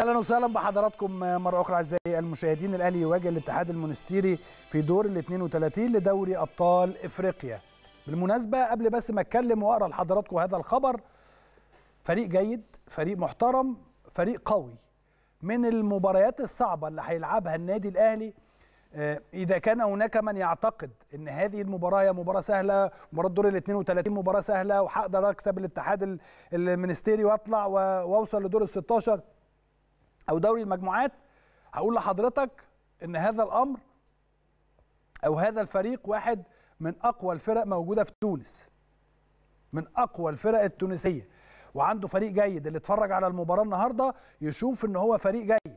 اهلا وسهلا بحضراتكم مره اخرى اعزائي المشاهدين الاهلي يواجه الاتحاد المونستيري في دور ال 32 لدوري ابطال افريقيا. بالمناسبه قبل بس ما اتكلم واقرا لحضراتكم هذا الخبر فريق جيد، فريق محترم، فريق قوي. من المباريات الصعبه اللي هيلعبها النادي الاهلي آه، اذا كان هناك من يعتقد ان هذه المباراه هي مباراه سهله مباراه دور ال 32 مباراه سهله وهقدر اكسب الاتحاد المنستيري واطلع واوصل لدور ال 16 او دوري المجموعات هقول لحضرتك ان هذا الامر او هذا الفريق واحد من اقوى الفرق موجوده في تونس من اقوى الفرق التونسيه وعنده فريق جيد اللي اتفرج على المباراه النهارده يشوف ان هو فريق جيد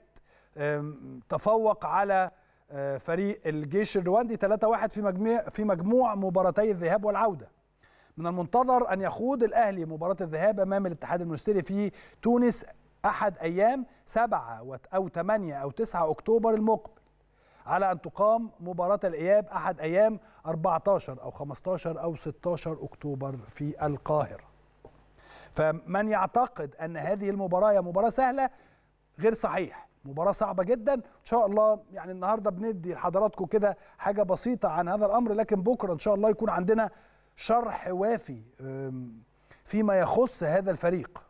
تفوق على آه، فريق الجيش الرواندي 3-1 في مجموع في مجموع مباراتي الذهاب والعوده من المنتظر ان يخوض الاهلي مباراه الذهاب امام الاتحاد المستري في تونس أحد أيام 7 أو 8 أو 9 أكتوبر المقبل على أن تقام مباراة الإياب أحد أيام 14 أو 15 أو 16 أكتوبر في القاهرة فمن يعتقد أن هذه المباراة هي مباراة سهلة غير صحيح مباراة صعبة جدا إن شاء الله يعني النهاردة بندي لحضراتكم كده حاجة بسيطة عن هذا الأمر لكن بكرة إن شاء الله يكون عندنا شرح وافي فيما يخص هذا الفريق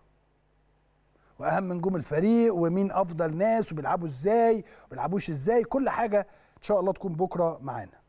واهم نجوم الفريق ومين افضل ناس وبيلعبوا ازاي وبيلعبوش ازاي كل حاجه ان شاء الله تكون بكره معانا